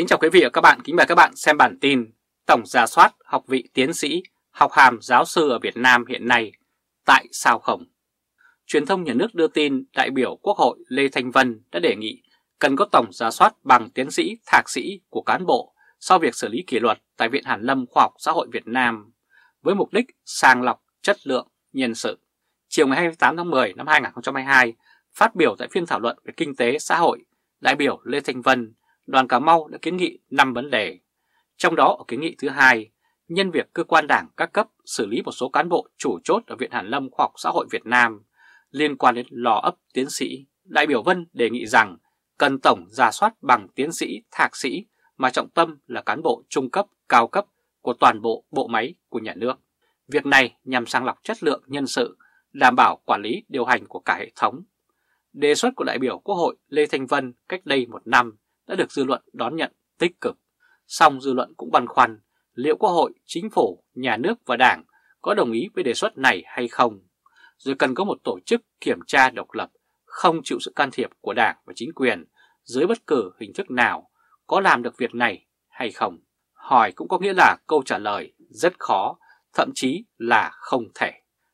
Kính chào quý vị và các bạn, kính mời các bạn xem bản tin Tổng giả soát học vị tiến sĩ, học hàm giáo sư ở Việt Nam hiện nay, tại sao không? Truyền thông nhà nước đưa tin đại biểu Quốc hội Lê Thanh Vân đã đề nghị cần có tổng giả soát bằng tiến sĩ, thạc sĩ của cán bộ sau việc xử lý kỷ luật tại Viện Hàn Lâm Khoa học Xã hội Việt Nam với mục đích sàng lọc chất lượng nhân sự. Chiều ngày 28 tháng 10 năm 2022, phát biểu tại phiên thảo luận về kinh tế xã hội, đại biểu Lê Thanh Vân đoàn Cà Mau đã kiến nghị 5 vấn đề. Trong đó ở kiến nghị thứ hai, nhân việc cơ quan đảng các cấp xử lý một số cán bộ chủ chốt ở Viện Hàn Lâm Khoa học Xã hội Việt Nam liên quan đến lò ấp tiến sĩ, đại biểu Vân đề nghị rằng cần tổng giả soát bằng tiến sĩ, thạc sĩ mà trọng tâm là cán bộ trung cấp, cao cấp của toàn bộ bộ máy của nhà nước. Việc này nhằm sàng lọc chất lượng nhân sự, đảm bảo quản lý điều hành của cả hệ thống. Đề xuất của đại biểu Quốc hội Lê Thanh Vân cách đây một năm đã được dư luận đón nhận tích cực. Song dư luận cũng băn khoăn liệu Quốc hội, Chính phủ, Nhà nước và Đảng có đồng ý với đề xuất này hay không. Rồi cần có một tổ chức kiểm tra độc lập, không chịu sự can thiệp của Đảng và chính quyền dưới bất cứ hình thức nào có làm được việc này hay không. Hỏi cũng có nghĩa là câu trả lời rất khó, thậm chí là không thể.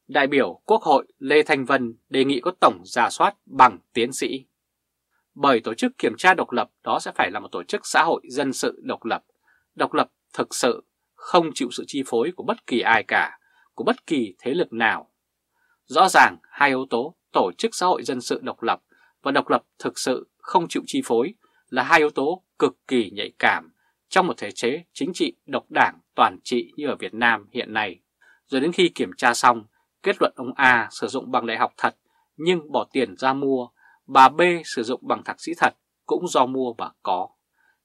Đại biểu Quốc hội Lê Thanh Vân đề nghị có tổng giả soát bằng tiến sĩ bởi tổ chức kiểm tra độc lập đó sẽ phải là một tổ chức xã hội dân sự độc lập, độc lập thực sự, không chịu sự chi phối của bất kỳ ai cả, của bất kỳ thế lực nào. Rõ ràng hai yếu tố tổ chức xã hội dân sự độc lập và độc lập thực sự không chịu chi phối là hai yếu tố cực kỳ nhạy cảm trong một thể chế chính trị độc đảng toàn trị như ở Việt Nam hiện nay. Rồi đến khi kiểm tra xong, kết luận ông A sử dụng bằng đại học thật nhưng bỏ tiền ra mua bà B sử dụng bằng thạc sĩ thật cũng do mua và có.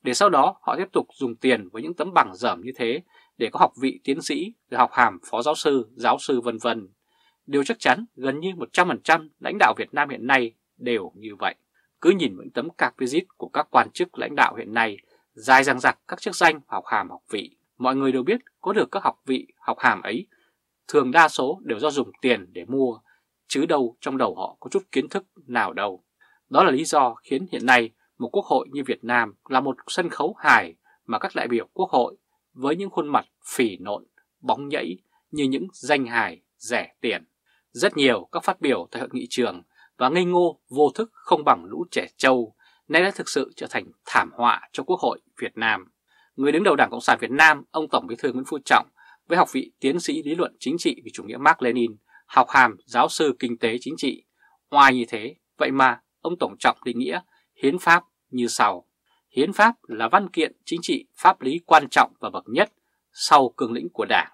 Để sau đó họ tiếp tục dùng tiền với những tấm bằng dởm như thế để có học vị tiến sĩ, học hàm phó giáo sư, giáo sư vân vân. Điều chắc chắn gần như 100% lãnh đạo Việt Nam hiện nay đều như vậy. Cứ nhìn những tấm card visit của các quan chức lãnh đạo hiện nay dài dằng dặc các chức danh học hàm học vị. Mọi người đều biết có được các học vị học hàm ấy thường đa số đều do dùng tiền để mua, chứ đâu trong đầu họ có chút kiến thức nào đâu. Đó là lý do khiến hiện nay một quốc hội như Việt Nam là một sân khấu hài mà các đại biểu quốc hội với những khuôn mặt phỉ nộn, bóng nhẫy như những danh hài rẻ tiền. Rất nhiều các phát biểu tại hội nghị trường và ngây ngô vô thức không bằng lũ trẻ trâu nay đã thực sự trở thành thảm họa cho Quốc hội Việt Nam. Người đứng đầu Đảng Cộng sản Việt Nam, ông Tổng Bí thư Nguyễn Phú Trọng, với học vị tiến sĩ lý luận chính trị về chủ nghĩa Mark Lenin, học hàm giáo sư kinh tế chính trị, ngoài như thế, vậy mà ông Tổng Trọng định nghĩa hiến pháp như sau. Hiến pháp là văn kiện chính trị pháp lý quan trọng và bậc nhất sau cương lĩnh của Đảng.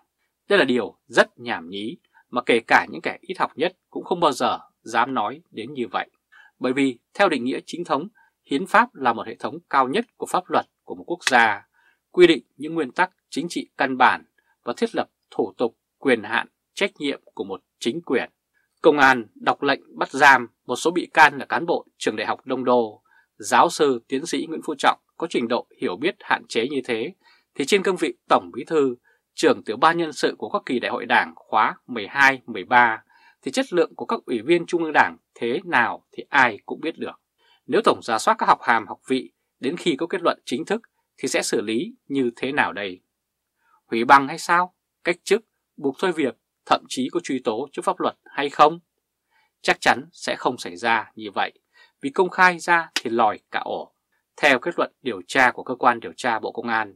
Đây là điều rất nhảm nhí mà kể cả những kẻ ít học nhất cũng không bao giờ dám nói đến như vậy. Bởi vì theo định nghĩa chính thống, hiến pháp là một hệ thống cao nhất của pháp luật của một quốc gia, quy định những nguyên tắc chính trị căn bản và thiết lập thủ tục, quyền hạn, trách nhiệm của một chính quyền. Công an đọc lệnh bắt giam một số bị can là cán bộ trường đại học Đông Đô, giáo sư tiến sĩ Nguyễn Phú Trọng có trình độ hiểu biết hạn chế như thế, thì trên cương vị Tổng Bí Thư, trưởng tiểu ban nhân sự của các kỳ đại hội đảng khóa 12, 13, thì chất lượng của các ủy viên Trung ương Đảng thế nào thì ai cũng biết được. Nếu Tổng giả soát các học hàm học vị đến khi có kết luận chính thức thì sẽ xử lý như thế nào đây? Hủy băng hay sao? Cách chức, buộc thôi việc, thậm chí có truy tố trước pháp luật hay không? Chắc chắn sẽ không xảy ra như vậy, vì công khai ra thì lòi cả ổ. Theo kết luận điều tra của cơ quan điều tra Bộ Công an,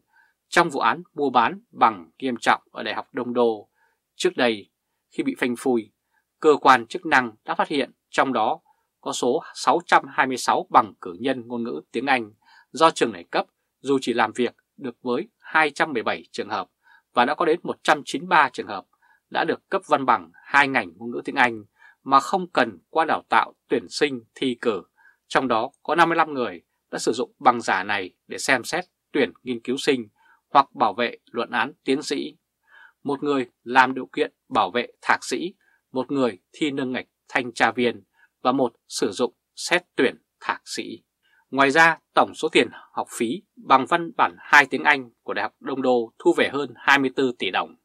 trong vụ án mua bán bằng nghiêm trọng ở Đại học Đông Đô, trước đây khi bị phanh phui, cơ quan chức năng đã phát hiện trong đó có số 626 bằng cử nhân ngôn ngữ tiếng Anh do trường này cấp dù chỉ làm việc được với 217 trường hợp và đã có đến 193 trường hợp đã được cấp văn bằng hai ngành ngôn ngữ tiếng Anh mà không cần qua đào tạo tuyển sinh thi cử, trong đó có 55 người đã sử dụng bằng giả này để xem xét tuyển nghiên cứu sinh hoặc bảo vệ luận án tiến sĩ. Một người làm điều kiện bảo vệ thạc sĩ, một người thi nâng ngạch thanh tra viên và một sử dụng xét tuyển thạc sĩ. Ngoài ra, tổng số tiền học phí bằng văn bản 2 tiếng Anh của Đại học Đông Đô thu về hơn 24 tỷ đồng.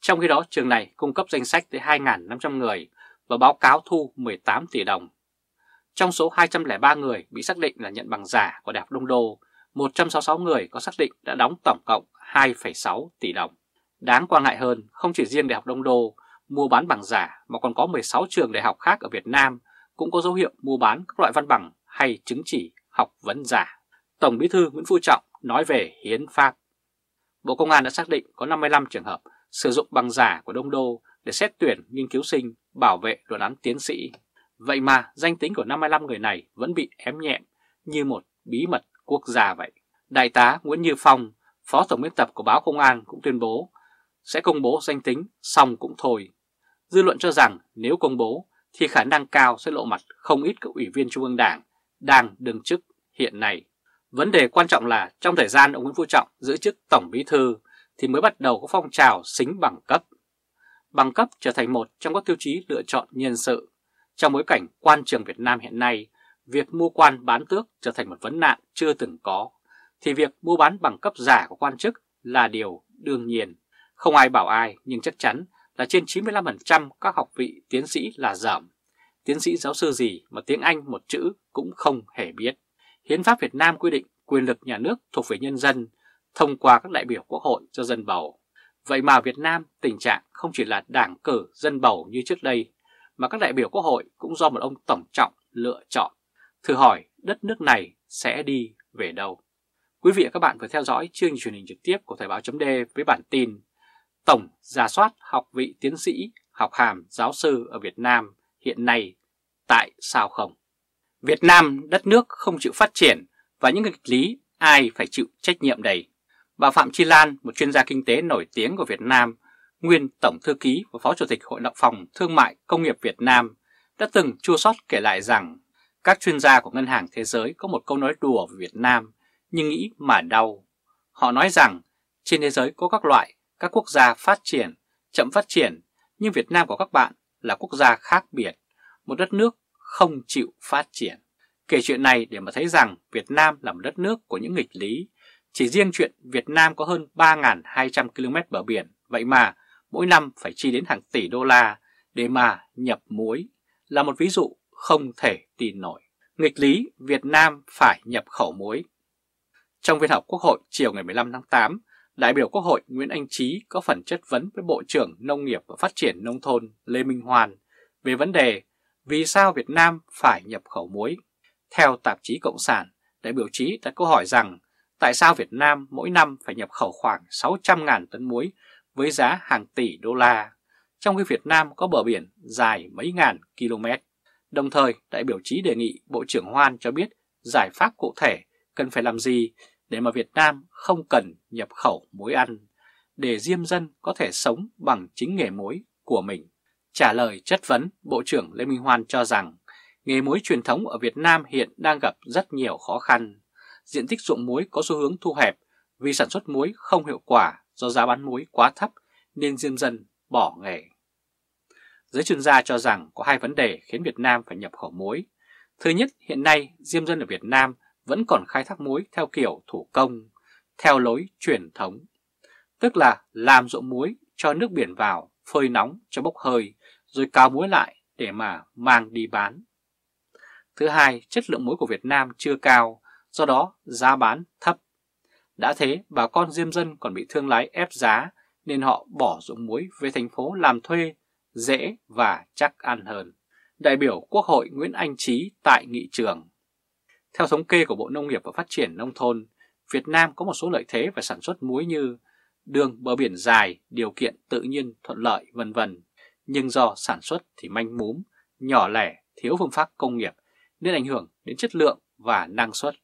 Trong khi đó, trường này cung cấp danh sách tới 2.500 người và báo cáo thu 18 tỷ đồng. Trong số 203 người bị xác định là nhận bằng giả của Đại học Đông Đô, 166 người có xác định đã đóng tổng cộng 2,6 tỷ đồng. Đáng quan ngại hơn, không chỉ riêng Đại học Đông Đô mua bán bằng giả mà còn có 16 trường đại học khác ở Việt Nam cũng có dấu hiệu mua bán các loại văn bằng hay chứng chỉ học vấn giả. Tổng Bí thư Nguyễn Phú Trọng nói về hiến pháp. Bộ Công an đã xác định có 55 trường hợp sử dụng bằng giả của Đông Đô để xét tuyển nghiên cứu sinh bảo vệ luận án tiến sĩ. Vậy mà danh tính của 55 người này vẫn bị ém nhẹm như một bí mật quốc gia vậy. Đại tá Nguyễn Như Phong, Phó Tổng biên tập của báo Công an cũng tuyên bố sẽ công bố danh tính xong cũng thôi. Dư luận cho rằng nếu công bố thì khả năng cao sẽ lộ mặt không ít các ủy viên Trung ương Đảng đang đương chức hiện nay. Vấn đề quan trọng là trong thời gian ông Nguyễn Phú Trọng giữ chức Tổng Bí Thư thì mới bắt đầu có phong trào xính bằng cấp bằng cấp trở thành một trong các tiêu chí lựa chọn nhân sự. Trong bối cảnh quan trường Việt Nam hiện nay, việc mua quan bán tước trở thành một vấn nạn chưa từng có, thì việc mua bán bằng cấp giả của quan chức là điều đương nhiên. Không ai bảo ai nhưng chắc chắn là trên 95% các học vị tiến sĩ là giảm. Tiến sĩ giáo sư gì mà tiếng Anh một chữ cũng không hề biết. Hiến pháp Việt Nam quy định quyền lực nhà nước thuộc về nhân dân thông qua các đại biểu quốc hội cho dân bầu. Vậy mà Việt Nam tình trạng không chỉ là đảng cử dân bầu như trước đây, mà các đại biểu quốc hội cũng do một ông tổng trọng lựa chọn. Thử hỏi đất nước này sẽ đi về đâu? Quý vị và các bạn vừa theo dõi chương truyền hình trực tiếp của Thời báo chấm với bản tin Tổng giả soát học vị tiến sĩ, học hàm giáo sư ở Việt Nam hiện nay tại sao không? Việt Nam đất nước không chịu phát triển và những nghịch lý ai phải chịu trách nhiệm đầy? Bà Phạm Chi Lan, một chuyên gia kinh tế nổi tiếng của Việt Nam, nguyên Tổng Thư ký và Phó Chủ tịch Hội đồng Phòng Thương mại Công nghiệp Việt Nam, đã từng chua sót kể lại rằng các chuyên gia của Ngân hàng Thế giới có một câu nói đùa về Việt Nam nhưng nghĩ mà đau. Họ nói rằng trên thế giới có các loại, các quốc gia phát triển, chậm phát triển, nhưng Việt Nam của các bạn là quốc gia khác biệt, một đất nước không chịu phát triển. Kể chuyện này để mà thấy rằng Việt Nam là một đất nước của những nghịch lý, chỉ riêng chuyện Việt Nam có hơn 3.200 km bờ biển, vậy mà mỗi năm phải chi đến hàng tỷ đô la để mà nhập muối là một ví dụ không thể tin nổi. Nghịch lý Việt Nam phải nhập khẩu muối. Trong phiên họp Quốc hội chiều ngày 15 tháng 8, đại biểu Quốc hội Nguyễn Anh Trí có phần chất vấn với Bộ trưởng Nông nghiệp và Phát triển Nông thôn Lê Minh Hoàn về vấn đề vì sao Việt Nam phải nhập khẩu muối. Theo tạp chí Cộng sản, đại biểu Trí đã câu hỏi rằng tại sao Việt Nam mỗi năm phải nhập khẩu khoảng 600.000 tấn muối với giá hàng tỷ đô la, trong khi Việt Nam có bờ biển dài mấy ngàn km. Đồng thời, đại biểu Chí đề nghị Bộ trưởng Hoan cho biết giải pháp cụ thể cần phải làm gì để mà Việt Nam không cần nhập khẩu muối ăn, để diêm dân có thể sống bằng chính nghề muối của mình. Trả lời chất vấn, Bộ trưởng Lê Minh Hoan cho rằng nghề muối truyền thống ở Việt Nam hiện đang gặp rất nhiều khó khăn diện tích ruộng muối có xu hướng thu hẹp vì sản xuất muối không hiệu quả do giá bán muối quá thấp nên diêm dân bỏ nghề. Giới chuyên gia cho rằng có hai vấn đề khiến Việt Nam phải nhập khẩu muối. Thứ nhất, hiện nay diêm dân ở Việt Nam vẫn còn khai thác muối theo kiểu thủ công, theo lối truyền thống, tức là làm ruộng muối cho nước biển vào, phơi nóng cho bốc hơi, rồi cao muối lại để mà mang đi bán. Thứ hai, chất lượng muối của Việt Nam chưa cao do đó giá bán thấp. Đã thế, bà con diêm dân còn bị thương lái ép giá nên họ bỏ ruộng muối về thành phố làm thuê, dễ và chắc ăn hơn. Đại biểu Quốc hội Nguyễn Anh Trí tại nghị trường Theo thống kê của Bộ Nông nghiệp và Phát triển Nông thôn, Việt Nam có một số lợi thế về sản xuất muối như đường bờ biển dài, điều kiện tự nhiên thuận lợi vân vân. Nhưng do sản xuất thì manh múm, nhỏ lẻ, thiếu phương pháp công nghiệp nên ảnh hưởng đến chất lượng và năng suất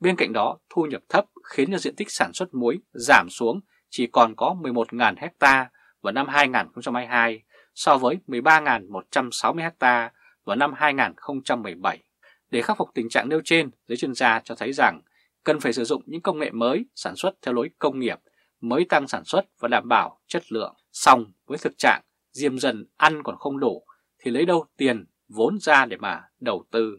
Bên cạnh đó, thu nhập thấp khiến cho diện tích sản xuất muối giảm xuống chỉ còn có 11.000 ha vào năm 2022 so với 13.160 ha vào năm 2017. Để khắc phục tình trạng nêu trên, giới chuyên gia cho thấy rằng cần phải sử dụng những công nghệ mới sản xuất theo lối công nghiệp mới tăng sản xuất và đảm bảo chất lượng. Xong với thực trạng diêm dân ăn còn không đủ thì lấy đâu tiền vốn ra để mà đầu tư.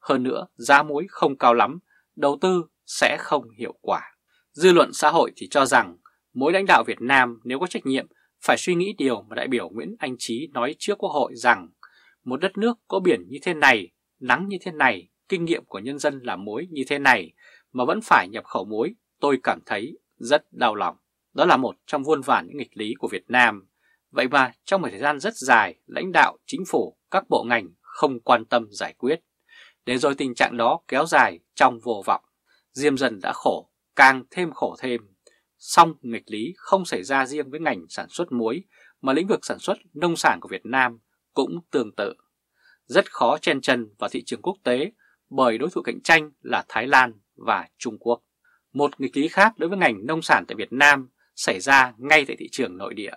Hơn nữa giá muối không cao lắm đầu tư sẽ không hiệu quả. Dư luận xã hội thì cho rằng mỗi lãnh đạo Việt Nam nếu có trách nhiệm phải suy nghĩ điều mà đại biểu Nguyễn Anh Trí nói trước Quốc hội rằng một đất nước có biển như thế này, nắng như thế này, kinh nghiệm của nhân dân là muối như thế này mà vẫn phải nhập khẩu muối, tôi cảm thấy rất đau lòng. Đó là một trong muôn vàn những nghịch lý của Việt Nam. Vậy mà trong một thời gian rất dài, lãnh đạo, chính phủ, các bộ ngành không quan tâm giải quyết. Để rồi tình trạng đó kéo dài trong vô vọng. Diêm dân đã khổ, càng thêm khổ thêm. Song nghịch lý không xảy ra riêng với ngành sản xuất muối, mà lĩnh vực sản xuất nông sản của Việt Nam cũng tương tự. Rất khó chen chân vào thị trường quốc tế bởi đối thủ cạnh tranh là Thái Lan và Trung Quốc. Một nghịch lý khác đối với ngành nông sản tại Việt Nam xảy ra ngay tại thị trường nội địa,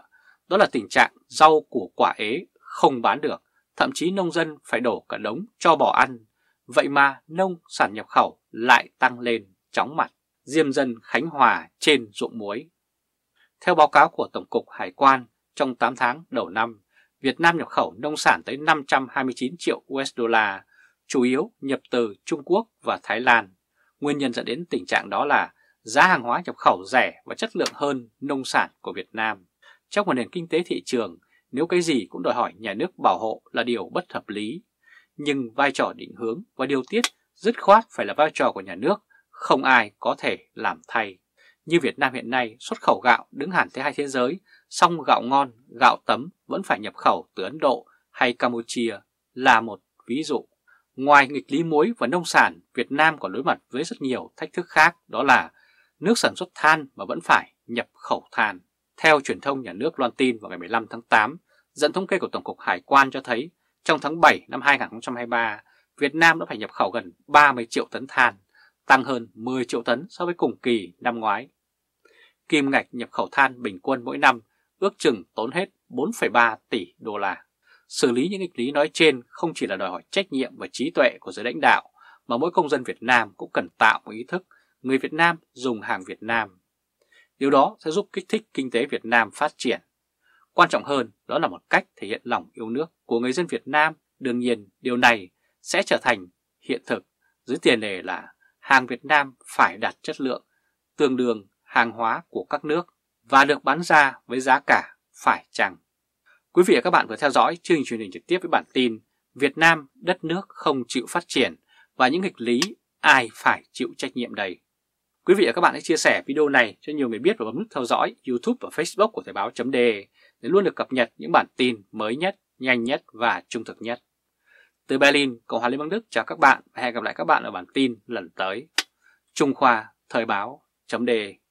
đó là tình trạng rau củ quả ế không bán được, thậm chí nông dân phải đổ cả đống cho bò ăn Vậy mà nông sản nhập khẩu lại tăng lên chóng mặt, diêm dân Khánh Hòa trên ruộng muối. Theo báo cáo của Tổng cục Hải quan, trong 8 tháng đầu năm, Việt Nam nhập khẩu nông sản tới 529 triệu USD, chủ yếu nhập từ Trung Quốc và Thái Lan. Nguyên nhân dẫn đến tình trạng đó là giá hàng hóa nhập khẩu rẻ và chất lượng hơn nông sản của Việt Nam. Trong một nền kinh tế thị trường, nếu cái gì cũng đòi hỏi nhà nước bảo hộ là điều bất hợp lý, nhưng vai trò định hướng và điều tiết dứt khoát phải là vai trò của nhà nước, không ai có thể làm thay. Như Việt Nam hiện nay xuất khẩu gạo đứng hẳn thứ hai thế giới, song gạo ngon, gạo tấm vẫn phải nhập khẩu từ Ấn Độ hay Campuchia là một ví dụ. Ngoài nghịch lý muối và nông sản, Việt Nam còn đối mặt với rất nhiều thách thức khác đó là nước sản xuất than mà vẫn phải nhập khẩu than. Theo truyền thông nhà nước loan tin vào ngày 15 tháng 8, dẫn thống kê của Tổng cục Hải quan cho thấy trong tháng 7 năm 2023, Việt Nam đã phải nhập khẩu gần 30 triệu tấn than, tăng hơn 10 triệu tấn so với cùng kỳ năm ngoái. Kim ngạch nhập khẩu than bình quân mỗi năm ước chừng tốn hết 4,3 tỷ đô la. Xử lý những nghịch lý nói trên không chỉ là đòi hỏi trách nhiệm và trí tuệ của giới lãnh đạo, mà mỗi công dân Việt Nam cũng cần tạo một ý thức người Việt Nam dùng hàng Việt Nam. Điều đó sẽ giúp kích thích kinh tế Việt Nam phát triển. Quan trọng hơn đó là một cách thể hiện lòng yêu nước của người dân Việt Nam. Đương nhiên điều này sẽ trở thành hiện thực dưới tiền đề là hàng Việt Nam phải đạt chất lượng tương đương hàng hóa của các nước và được bán ra với giá cả phải chăng. Quý vị và các bạn vừa theo dõi chương trình truyền hình trực tiếp với bản tin Việt Nam đất nước không chịu phát triển và những nghịch lý ai phải chịu trách nhiệm đây. Quý vị và các bạn hãy chia sẻ video này cho nhiều người biết và bấm nút theo dõi YouTube và Facebook của Thời báo.de để luôn được cập nhật những bản tin mới nhất, nhanh nhất và trung thực nhất. Từ Berlin, Cộng hòa Liên bang Đức chào các bạn và hẹn gặp lại các bạn ở bản tin lần tới. Trung Khoa Thời báo chấm đề